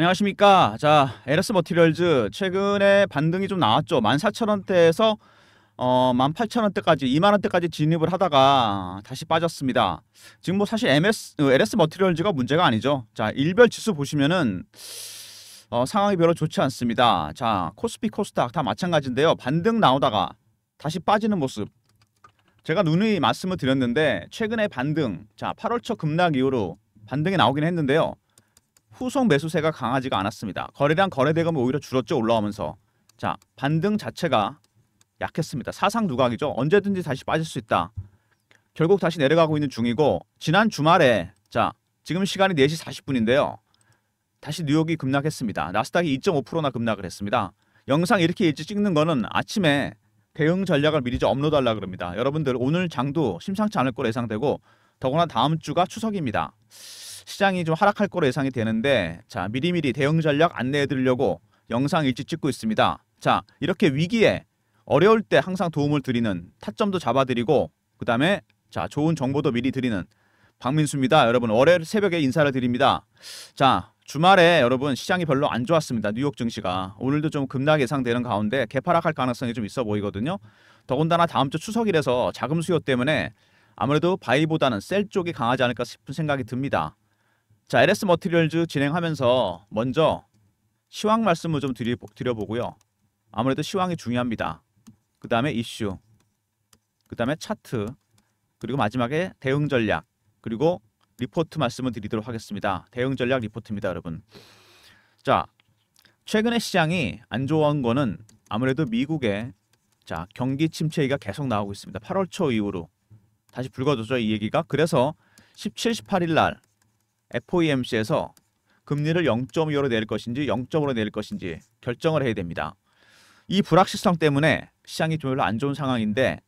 안녕하십니까. 자, LS 머티리얼즈 최근에 반등이 좀 나왔죠. 14,000원대에서 어, 18,000원대까지 2만원대까지 진입을 하다가 다시 빠졌습니다. 지금 뭐 사실 MS, LS 어, 머티리얼즈가 문제가 아니죠. 자, 일별 지수 보시면은 어, 상황이 별로 좋지 않습니다. 자, 코스피, 코스닥 다 마찬가지인데요. 반등 나오다가 다시 빠지는 모습. 제가 누누이 말씀을 드렸는데 최근에 반등, 자, 8월 초 급락 이후로 반등이 나오긴 했는데요. 후속 매수세가 강하지가 않았습니다. 거래량 거래대금이 오히려 줄었죠. 올라오면서. 자 반등 자체가 약했습니다. 사상 누각이죠. 언제든지 다시 빠질 수 있다. 결국 다시 내려가고 있는 중이고 지난 주말에 자 지금 시간이 4시 40분인데요. 다시 뉴욕이 급락했습니다. 나스닥이 2.5%나 급락을 했습니다. 영상 이렇게 일찍 찍는 거는 아침에 대응 전략을 미리 업로드하려 그럽니다. 여러분들 오늘 장도 심상치 않을 거로 예상되고 더구나 다음 주가 추석입니다. 시장이 좀 하락할 거로 예상이 되는데 자 미리미리 대응 전략 안내해 드리려고 영상 일찍 찍고 있습니다. 자 이렇게 위기에 어려울 때 항상 도움을 드리는 타점도 잡아드리고 그 다음에 자 좋은 정보도 미리 드리는 박민수입니다. 여러분 월요일 새벽에 인사를 드립니다. 자 주말에 여러분 시장이 별로 안 좋았습니다. 뉴욕 증시가 오늘도 좀 급락 예상되는 가운데 개파락할 가능성이 좀 있어 보이거든요. 더군다나 다음 주 추석이라서 자금 수요 때문에 아무래도 바이보다는 셀 쪽이 강하지 않을까 싶은 생각이 듭니다. 자, LS 머티리얼즈 진행하면서 먼저 시황 말씀을 좀 드리, 드려보고요. 아무래도 시황이 중요합니다. 그 다음에 이슈, 그 다음에 차트, 그리고 마지막에 대응 전략, 그리고 리포트 말씀을 드리도록 하겠습니다. 대응 전략 리포트입니다, 여러분. 자, 최근에 시장이 안 좋은 거는 아무래도 미국의 자 경기 침체 얘기가 계속 나오고 있습니다. 8월 초 이후로 다시 불거졌죠, 이 얘기가. 그래서 17, 18일 날 FOMC에서 e 금리를 0.25로 내릴 것인지 0.5로 내릴 것인지 결정을 해야 됩니다. 이 불확실성 때문에 시장이 좀 별로 안 좋은 상황인데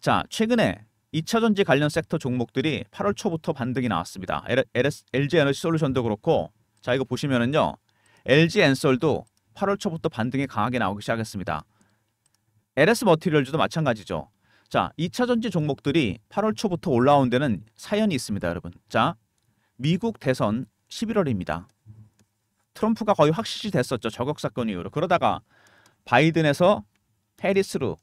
자 최근에 2차 전지 관련 섹터 종목들이 8월 초부터 반등이 나왔습니다. LS, LG 에너지 솔루션도 그렇고 자 이거 보시면은요 LG 엔솔도 8월 초부터 반등이 강하게 나오기 시작했습니다. LS 머티리얼즈도 마찬가지죠. 자, 2차 전지 종목들이 8월 초부터 올라온 데는 사연이 있습니다, 여러분. 자, 미국 대선 11월입니다. 트럼프가 거의 확실시 됐었죠. 저격 사건 이후로. 그러다가 바이든에서 해리스로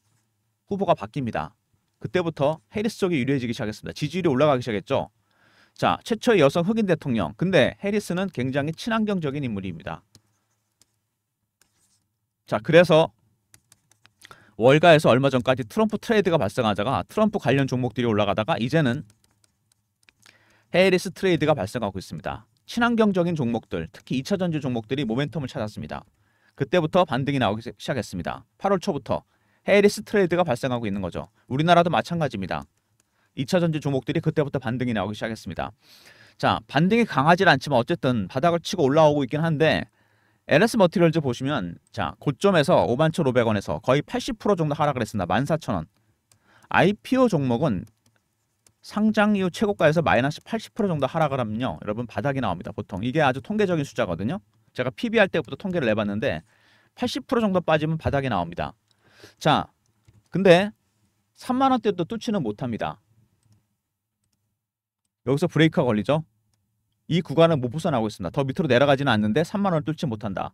후보가 바뀝니다. 그때부터 해리스 쪽이 유리해지기 시작했습니다. 지지율이 올라가기 시작했죠. 자, 최초의 여성 흑인 대통령. 근데 해리스는 굉장히 친환경적인 인물입니다. 자, 그래서 월가에서 얼마 전까지 트럼프 트레이드가 발생하자가 트럼프 관련 종목들이 올라가다가 이제는 해리스 트레이드가 발생하고 있습니다. 친환경적인 종목들, 특히 2차 전지 종목들이 모멘텀을 찾았습니다. 그때부터 반등이 나오기 시작했습니다. 8월 초부터 해리스 트레이드가 발생하고 있는 거죠. 우리나라도 마찬가지입니다. 2차 전지 종목들이 그때부터 반등이 나오기 시작했습니다. 자, 반등이 강하지 않지만 어쨌든 바닥을 치고 올라오고 있긴 한데 LS 머티리얼즈 보시면 자, 고점에서 51,500원에서 거의 80% 정도 하락을 했습니다. 14,000원. IPO 종목은 상장 이후 최고가에서 마이너스 80% 정도 하락을 하면요. 여러분 바닥이 나옵니다. 보통 이게 아주 통계적인 숫자거든요. 제가 PB 할 때부터 통계를 내봤는데 80% 정도 빠지면 바닥이 나옵니다. 자, 근데 3만 원대도 뚫지는 못합니다. 여기서 브레이크가 걸리죠. 이 구간은 못 벗어나고 있습니다. 더 밑으로 내려가지는 않는데 3만 원을 뚫지 못한다.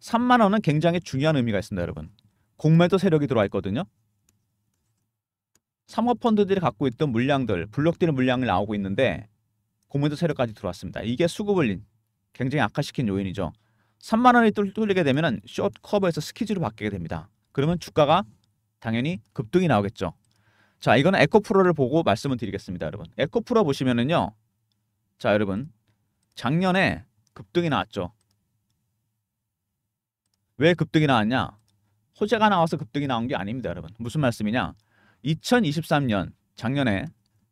3만 원은 굉장히 중요한 의미가 있습니다, 여러분. 공매도 세력이 들어와 있거든요. 사모펀드들이 갖고 있던 물량들, 블록들의 물량이 나오고 있는데 고무도 세력까지 들어왔습니다. 이게 수급을 굉장히 악화시킨 요인이죠. 3만 원이 뚫리게 되면 숏 커버에서 스키즈로 바뀌게 됩니다. 그러면 주가가 당연히 급등이 나오겠죠. 자, 이거는 에코프로를 보고 말씀을 드리겠습니다, 여러분. 에코프로 보시면은요. 자, 여러분. 작년에 급등이 나왔죠. 왜 급등이 나왔냐? 호재가 나와서 급등이 나온 게 아닙니다, 여러분. 무슨 말씀이냐? 2023년 작년에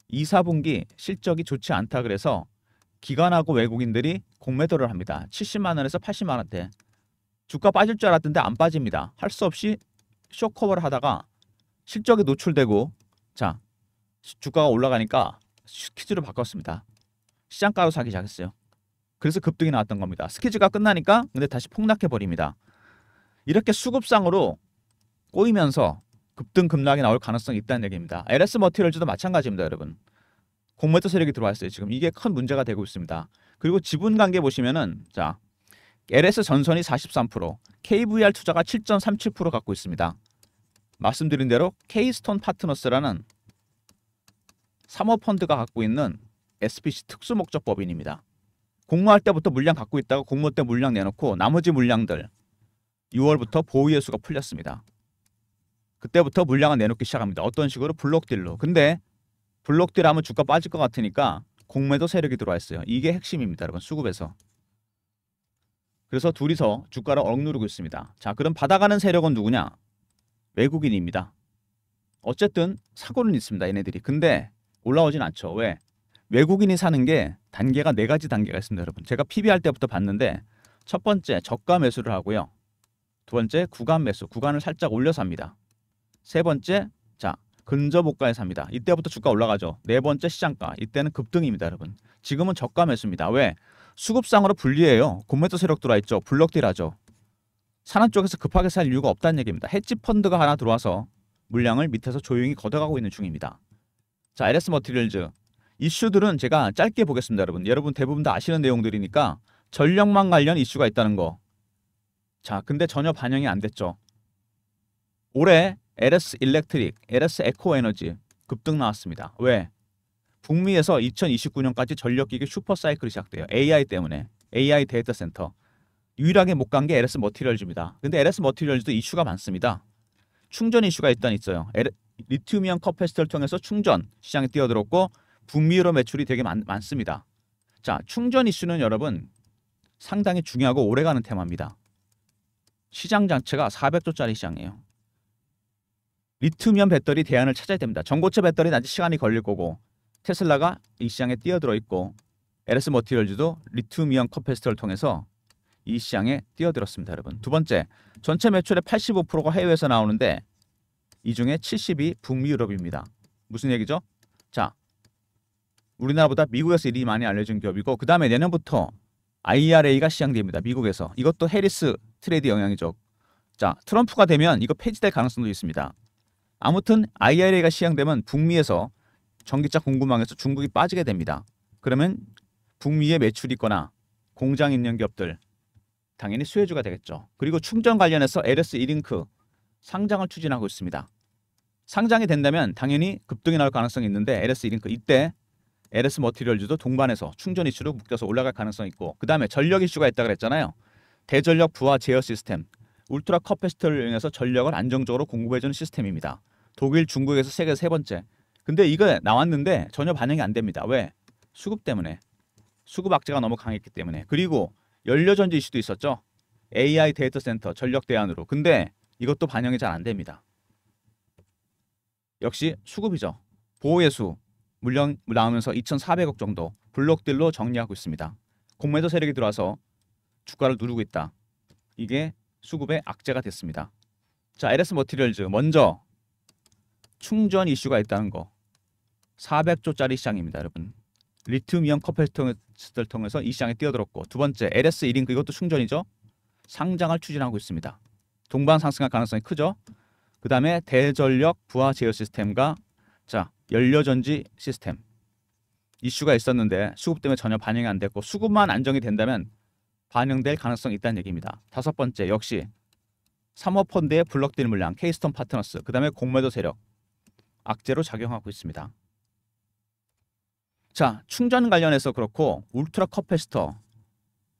2, 4분기 실적이 좋지 않다 그래서 기관하고 외국인들이 공매도를 합니다. 70만 원에서 80만 원대. 주가 빠질 줄 알았는데 안 빠집니다. 할 수 없이 쇼커버를 하다가 실적이 노출되고 자 주가가 올라가니까 스키즈로 바꿨습니다. 시장가로 사기 시작했어요. 그래서 급등이 나왔던 겁니다. 스키즈가 끝나니까 근데 다시 폭락해 버립니다. 이렇게 수급상으로 꼬이면서 급등 급락이 나올 가능성이 있다는 얘기입니다. LS 머티리얼즈도 마찬가지입니다, 여러분. 공모자 세력이 들어왔어요. 지금 이게 큰 문제가 되고 있습니다. 그리고 지분 관계 보시면은 자 LS 전선이 43%, KVR 투자가 7.37% 갖고 있습니다. 말씀드린 대로 K스톤 파트너스라는 사모펀드가 갖고 있는 SPC 특수목적법인입니다. 공모할 때부터 물량 갖고 있다가 공모 때 물량 내놓고 나머지 물량들 6월부터 보유예수가 풀렸습니다. 그때부터 물량을 내놓기 시작합니다. 어떤 식으로 블록딜로. 근데 블록딜 하면 주가 빠질 것 같으니까 공매도 세력이 들어와 있어요. 이게 핵심입니다. 여러분 수급에서. 그래서 둘이서 주가를 억누르고 있습니다. 자 그럼 받아가는 세력은 누구냐? 외국인입니다. 어쨌든 사고는 있습니다. 얘네들이. 근데 올라오진 않죠. 왜? 외국인이 사는 게 단계가 네 가지 단계가 있습니다. 여러분 제가 PB r 때부터 봤는데 첫 번째 저가 매수를 하고요. 두 번째 구간 매수, 구간을 살짝 올려서 합니다. 세 번째 자 근저 고가에 삽니다. 이때부터 주가 올라가죠. 네 번째 시장가 이때는 급등입니다, 여러분. 지금은 저가 매수입니다. 왜? 수급상으로 불리해요. 고매도 세력 들어있죠. 와 블럭딜하죠. 산업 쪽에서 급하게 살 이유가 없다는 얘기입니다. 해지 펀드가 하나 들어와서 물량을 밑에서 조용히 걷어가고 있는 중입니다. 자, LS 머티리얼즈 이슈들은 제가 짧게 보겠습니다, 여러분. 여러분 대부분 다 아시는 내용들이니까 전력망 관련 이슈가 있다는 거. 자, 근데 전혀 반영이 안 됐죠. 올해 LS 일렉트릭, LS 에코 에너지 급등 나왔습니다. 왜? 북미에서 2029년까지 전력기기 슈퍼사이클이 시작돼요. AI 때문에. AI 데이터 센터. 유일하게 못 간 게 LS 머티리얼즈입니다. 근데 LS 머티리얼즈도 이슈가 많습니다. 충전 이슈가 일단 있어요. 리튬이온 커패스터를 통해서 충전 시장에 뛰어들었고 북미유로 매출이 되게 많, 많습니다. 자, 충전 이슈는 여러분 상당히 중요하고 오래가는 테마입니다. 시장 자체가 400조짜리 시장이에요. 리튬이온 배터리 대안을 찾아야 됩니다. 전고체 배터리는 아직 시간이 걸릴 거고 테슬라가 이 시장에 뛰어들어 있고 LS 머티리얼즈도 리튬이온 커패스터를 통해서 이 시장에 뛰어들었습니다. 여러분. 두 번째, 전체 매출의 85%가 해외에서 나오는데 이 중에 70이 북미 유럽입니다. 무슨 얘기죠? 자, 우리나라보다 미국에서 일이 많이 알려진 기업이고 그 다음에 내년부터 IRA가 시행됩니다. 미국에서. 이것도 해리스 트레이드 영향이죠. 자, 트럼프가 되면 이거 폐지될 가능성도 있습니다. 아무튼 IRA가 시행되면 북미에서 전기차 공급망에서 중국이 빠지게 됩니다. 그러면 북미에 매출이 있거나 공장 있는 기업들 당연히 수혜주가 되겠죠. 그리고 충전 관련해서 LS 1링크 상장을 추진하고 있습니다. 상장이 된다면 당연히 급등이 나올 가능성이 있는데 LS 1링크 이때 LS 머티리얼즈도 동반해서 충전 이슈로 묶여서 올라갈 가능성이 있고 그 다음에 전력 이슈가 있다 고 그랬잖아요. 대전력 부하 제어 시스템 울트라 커 페스트를 용해서 전력을 안정적으로 공급해주는 시스템입니다. 독일, 중국에서 세계 세 번째. 근데 이거 나왔는데 전혀 반영이 안 됩니다. 왜? 수급 때문에. 수급 악재가 너무 강했기 때문에. 그리고 연료전지 이슈도 있었죠. AI 데이터 센터 전력 대안으로. 근데 이것도 반영이 잘 안 됩니다. 역시 수급이죠. 보호예수 물량 나오면서 2,400억 정도 블록들로 정리하고 있습니다. 공매도 세력이 들어와서 주가를 누르고 있다. 이게 수급에 악재가 됐습니다. 자, LS 머티리얼즈 먼저 충전 이슈가 있다는 거. 400조짜리 시장입니다, 여러분. 리튬이온 커플스 통해서 이 시장에 뛰어들었고 두 번째 LS 1인크 이것도 충전이죠. 상장을 추진하고 있습니다. 동반 상승할 가능성이 크죠. 그 다음에 대전력 부하 제어 시스템과 자 연료전지 시스템 이슈가 있었는데 수급 때문에 전혀 반영이 안 됐고 수급만 안정이 된다면 반영될 가능성이 있다는 얘기입니다. 다섯 번째 역시 사모펀드의 블록딜 물량, 케이스톤 파트너스, 그 다음에 공매도 세력 악재로 작용하고 있습니다. 자, 충전 관련해서 그렇고 울트라 컵페스터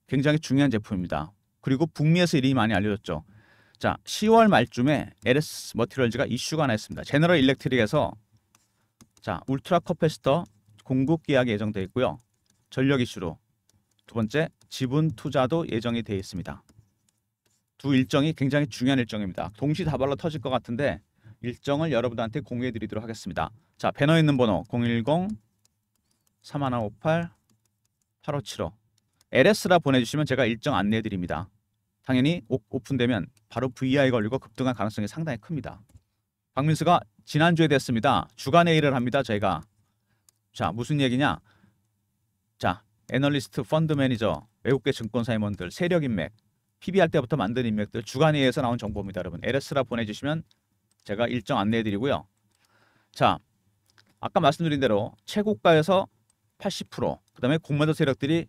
굉장히 중요한 제품입니다. 그리고 북미에서 이름이 많이 알려졌죠. 자, 10월 말쯤에 LS 머티리얼즈가 이슈가 하나 있습니다. 제너럴 일렉트릭에서 자, 울트라 컵페스터 공급 계약이 예정되어 있고요. 전력 이슈로 두 번째 지분 투자도 예정이 돼 있습니다. 두 일정이 굉장히 중요한 일정입니다. 동시다발로 터질 것 같은데 일정을 여러분들한테 공유해 드리도록 하겠습니다. 자, 배너 있는 번호 010 3158 8575 LS라 보내주시면 제가 일정 안내해 드립니다. 당연히 오픈되면 바로 VI 걸리고 급등할 가능성이 상당히 큽니다. 박민수가 지난주에 됐습니다. 주간 회의를 합니다. 저희가 자 무슨 얘기냐 자 애널리스트 펀드 매니저 외국계 증권사임원들 세력 인맥 PBR 때부터 만든 인맥들 주간회에서 나온 정보입니다. 여러분 LS라 보내주시면 제가 일정 안내해드리고요. 자 아까 말씀드린 대로 최고가에서 80%그 다음에 공매도 세력들이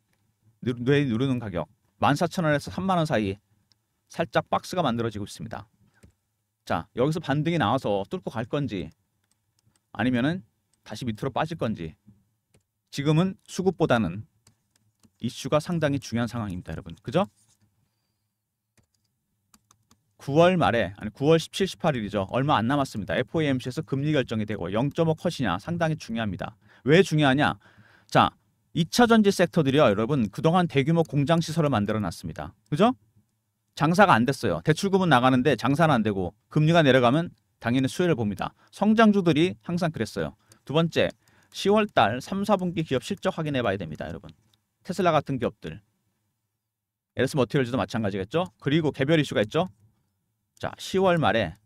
뇌 누르는 가격 14,000원에서 3만원 사이 살짝 박스가 만들어지고 있습니다. 자 여기서 반등이 나와서 뚫고 갈 건지 아니면은 다시 밑으로 빠질 건지 지금은 수급보다는 이슈가 상당히 중요한 상황입니다, 여러분. 그죠? 9월 말에 아니 9월 17, 18일이죠. 얼마 안 남았습니다. FOMC에서 금리 결정이 되고 0.5 컷이냐 상당히 중요합니다. 왜 중요하냐? 자, 2차 전지 섹터들이요, 여러분 그동안 대규모 공장 시설을 만들어 놨습니다. 그죠? 장사가 안 됐어요. 대출금은 나가는데 장사는 안 되고 금리가 내려가면 당연히 수혜를 봅니다. 성장주들이 항상 그랬어요. 두 번째, 10월 달 3, 4분기 기업 실적 확인해 봐야 됩니다, 여러분. 테슬라 같은 기업들 LS 머티리얼즈도 마찬가지겠죠. 그리고 개별 이슈가 있죠. 자 10월 말에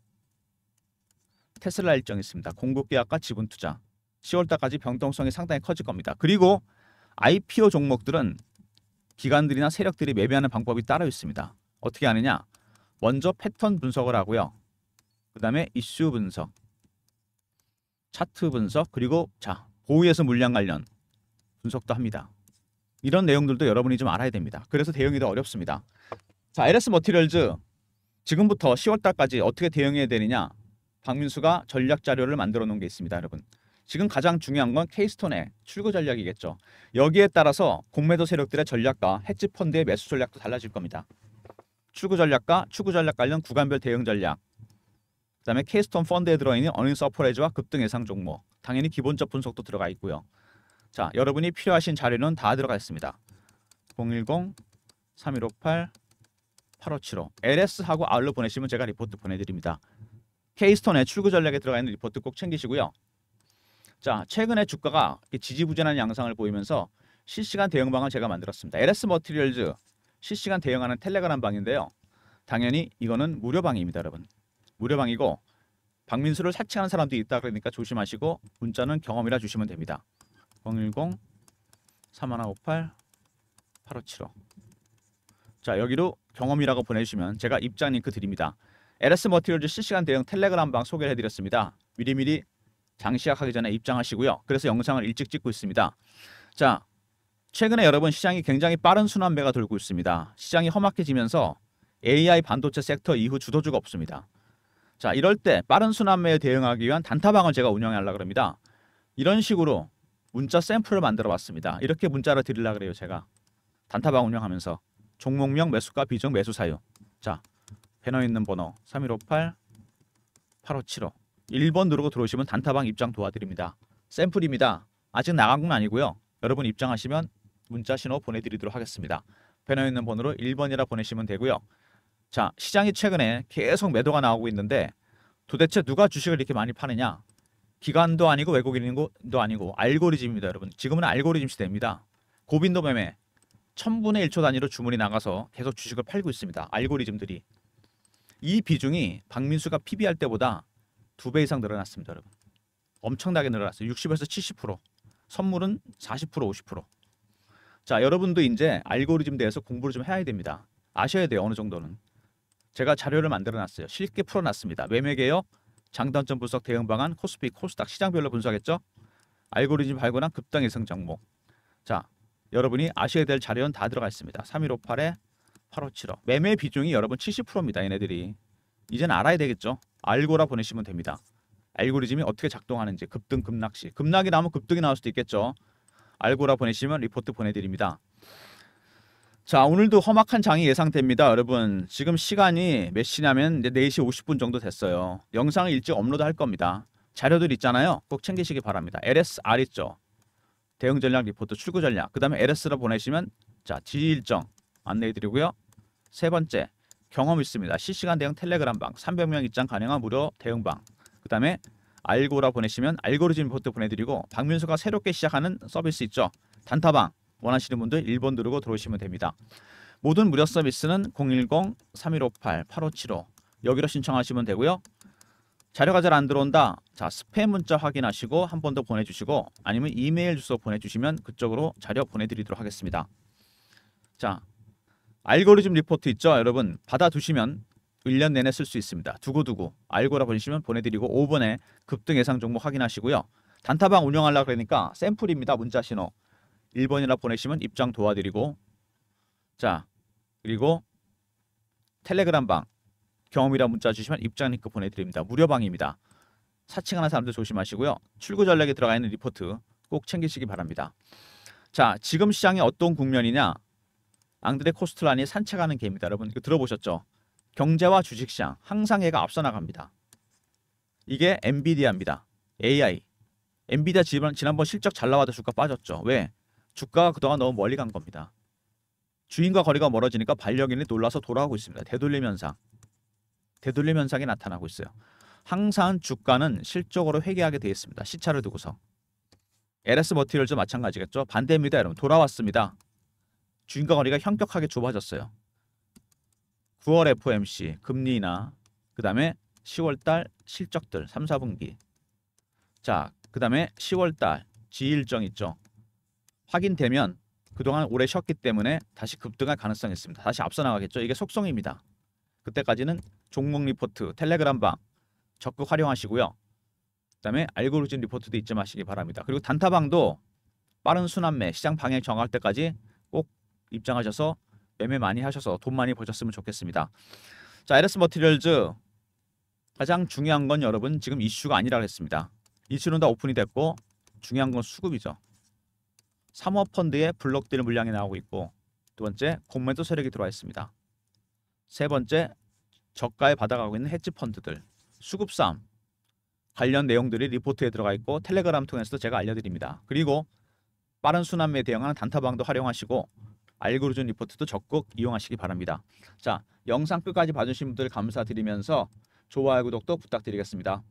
테슬라 일정이 있습니다. 공급계약과 지분 투자 10월달까지 병동성이 상당히 커질 겁니다. 그리고 IPO 종목들은 기관들이나 세력들이 매매하는 방법이 따로 있습니다. 어떻게 하느냐? 먼저 패턴 분석을 하고요. 그 다음에 이슈 분석, 차트 분석, 그리고 자 보유에서 물량 관련 분석도 합니다. 이런 내용들도 여러분이 좀 알아야 됩니다. 그래서 대응이 더 어렵습니다. 자, LS 머티리얼즈 지금부터 10월달까지 어떻게 대응해야 되느냐? 박민수가 전략 자료를 만들어 놓은 게 있습니다, 여러분. 지금 가장 중요한 건 케이스톤의 출구 전략이겠죠. 여기에 따라서 공매도 세력들의 전략과 헤지 펀드의 매수 전략도 달라질 겁니다. 출구 전략과 출구 전략 관련 구간별 대응 전략. 그다음에 케이스톤 펀드에 들어있는 어닝 서프라이즈와 급등 예상 종목. 당연히 기본적 분석도 들어가 있고요. 자, 여러분이 필요하신 자료는 다 들어가 있습니다. 010 3158 8575 LS하고 R로 보내시면 제가 리포트 보내드립니다. 케이스톤의 출구 전략에 들어가 있는 리포트 꼭 챙기시고요. 자, 최근에 주가가 지지부진한 양상을 보이면서 실시간 대응 방을 제가 만들었습니다. LS 머티리얼즈 실시간 대응하는 텔레그램 방인데요. 당연히 이거는 무료 방입니다, 여러분. 무료 방이고 박민수를 사칭하는 사람도 있다 그러니까 조심하시고 문자는 경험이라 주시면 됩니다. 010 3158 8575. 자, 여기로 경험이라고 보내주시면 제가 입장 링크 드립니다. LS 머티리얼즈 실시간 대응 텔레그램 방 소개를 해드렸습니다. 미리미리 장 시작하기 전에 입장하시고요. 그래서 영상을 일찍 찍고 있습니다. 자, 최근에 여러분 시장이 굉장히 빠른 순환매가 돌고 있습니다. 시장이 험악해지면서 AI 반도체 섹터 이후 주도주가 없습니다. 자, 이럴 때 빠른 순환매에 대응하기 위한 단타방을 제가 운영하려고 합니다. 이런 식으로 문자 샘플을 만들어 봤습니다. 이렇게 문자를 드리려 그래요, 제가. 단타방 운영하면서 종목명, 매수가, 비중, 매수 사유. 자, 배너 있는 번호 3158 8575. 1번 누르고 들어오시면 단타방 입장 도와드립니다. 샘플입니다. 아직 나간 건 아니고요. 여러분 입장하시면 문자 신호 보내드리도록 하겠습니다. 배너 있는 번호로 1번이라 보내시면 되고요. 자, 시장이 최근에 계속 매도가 나오고 있는데 도대체 누가 주식을 이렇게 많이 파느냐? 기관도 아니고 외국인도 아니고 알고리즘입니다. 여러분. 지금은 알고리즘 시대입니다. 고빈도 매매 1000분의 1초 단위로 주문이 나가서 계속 주식을 팔고 있습니다. 알고리즘들이. 이 비중이 박민수가 p b 할 때보다 두 배 이상 늘어났습니다. 여러분. 엄청나게 늘어났어요. 60에서 70%. 선물은 40% 50%. 자 여러분도 이제 알고리즘 대해서 공부를 좀 해야 됩니다. 아셔야 돼요. 어느 정도는. 제가 자료를 만들어놨어요. 쉽게 풀어놨습니다. 매매개혁 장단점 분석 대응 방안, 코스피, 코스닥 시장별로 분석했죠. 알고리즘 발굴한 급등 예상 종목. 자, 여러분이 아셔야 될 자료는 다 들어가 있습니다. 3158에 8575. 매매 비중이 여러분 70%입니다. 얘네들이. 이젠 알아야 되겠죠. 알고라 보내시면 됩니다. 알고리즘이 어떻게 작동하는지 급등 급락 시 급락이 나면 급등이 나올 수도 있겠죠. 알고라 보내시면 리포트 보내드립니다. 자 오늘도 험악한 장이 예상됩니다 여러분 지금 시간이 몇 시냐면 4시 50분 정도 됐어요 영상을 일찍 업로드 할 겁니다 자료들 있잖아요 꼭 챙기시기 바랍니다 LSR 있죠 대응 전략 리포트 출구 전략 그 다음에 LS로 보내시면 자 지일정 안내해드리고요 세 번째 경험 있습니다 실시간 대응 텔레그램방 300명 입장 가능한 무료 대응방 그 다음에 알고라 보내시면 알고리즘 리포트 보내드리고 박민수가 새롭게 시작하는 서비스 있죠 단타방 원하시는 분들 1번 누르고 들어오시면 됩니다. 모든 무료 서비스는 010-3158-8575 여기로 신청하시면 되고요. 자료가 잘 안 들어온다. 자 스팸 문자 확인하시고 한 번 더 보내주시고 아니면 이메일 주소 보내주시면 그쪽으로 자료 보내드리도록 하겠습니다. 자 알고리즘 리포트 있죠 여러분 받아두시면 1년 내내 쓸 수 있습니다. 두고두고 알고라 보시면 내 보내드리고 5번에 급등 예상 종목 확인하시고요. 단타방 운영하려고 그러니까 샘플입니다. 문자 신호. 1번이라 보내시면 입장 도와드리고 자 그리고 텔레그램 방 경험이라 문자 주시면 입장 링크 보내드립니다. 무료 방입니다. 사칭하는 사람들 조심하시고요. 출구 전략에 들어가 있는 리포트 꼭 챙기시기 바랍니다. 자 지금 시장이 어떤 국면이냐 앙드레 코스트라니 산책하는 개입니다. 여러분 이거 들어보셨죠? 경제와 주식시장 항상 얘가 앞서 나갑니다. 이게 엔비디아입니다. AI. 엔비디아 지난번 실적 잘 나와도 주가 빠졌죠. 왜? 주가가 그동안 너무 멀리 간 겁니다. 주인과 거리가 멀어지니까 반려견이 놀라서 돌아오고 있습니다. 되돌림 현상. 되돌림 현상이 나타나고 있어요. 항상 주가는 실적으로 회개하게 되어 있습니다. 시차를 두고서. LS 머티리얼도 마찬가지겠죠. 반대입니다. 여러분 돌아왔습니다. 주인과 거리가 현격하게 좁아졌어요. 9월 FOMC 금리나 그 다음에 10월달 실적들 3, 4분기 자그 다음에 10월달 지 일정 있죠. 확인되면 그동안 오래 쉬었기 때문에 다시 급등할 가능성이 있습니다. 다시 앞서 나가겠죠. 이게 속성입니다. 그때까지는 종목 리포트, 텔레그램방 적극 활용하시고요. 그다음에 알고리즘 리포트도 잊지 마시기 바랍니다. 그리고 단타방도 빠른 순환매, 시장 방향 정할 때까지 꼭 입장하셔서 매매 많이 하셔서 돈 많이 버셨으면 좋겠습니다. 자, LS 머티리얼즈 가장 중요한 건 여러분 지금 이슈가 아니라고 했습니다. 이슈는 다 오픈이 됐고 중요한 건 수급이죠. 사모펀드의 블록딜 물량이 나오고 있고 두 번째 공매도 세력이 들어와 있습니다. 세 번째 저가에 받아가고 있는 헤지펀드들 수급싸 관련 내용들이 리포트에 들어가 있고 텔레그램 통해서도 제가 알려드립니다. 그리고 빠른 순환매 대응하는 단타방도 활용하시고 알고리즘 리포트도 적극 이용하시기 바랍니다. 자 영상 끝까지 봐주신 분들 감사드리면서 좋아요 구독도 부탁드리겠습니다.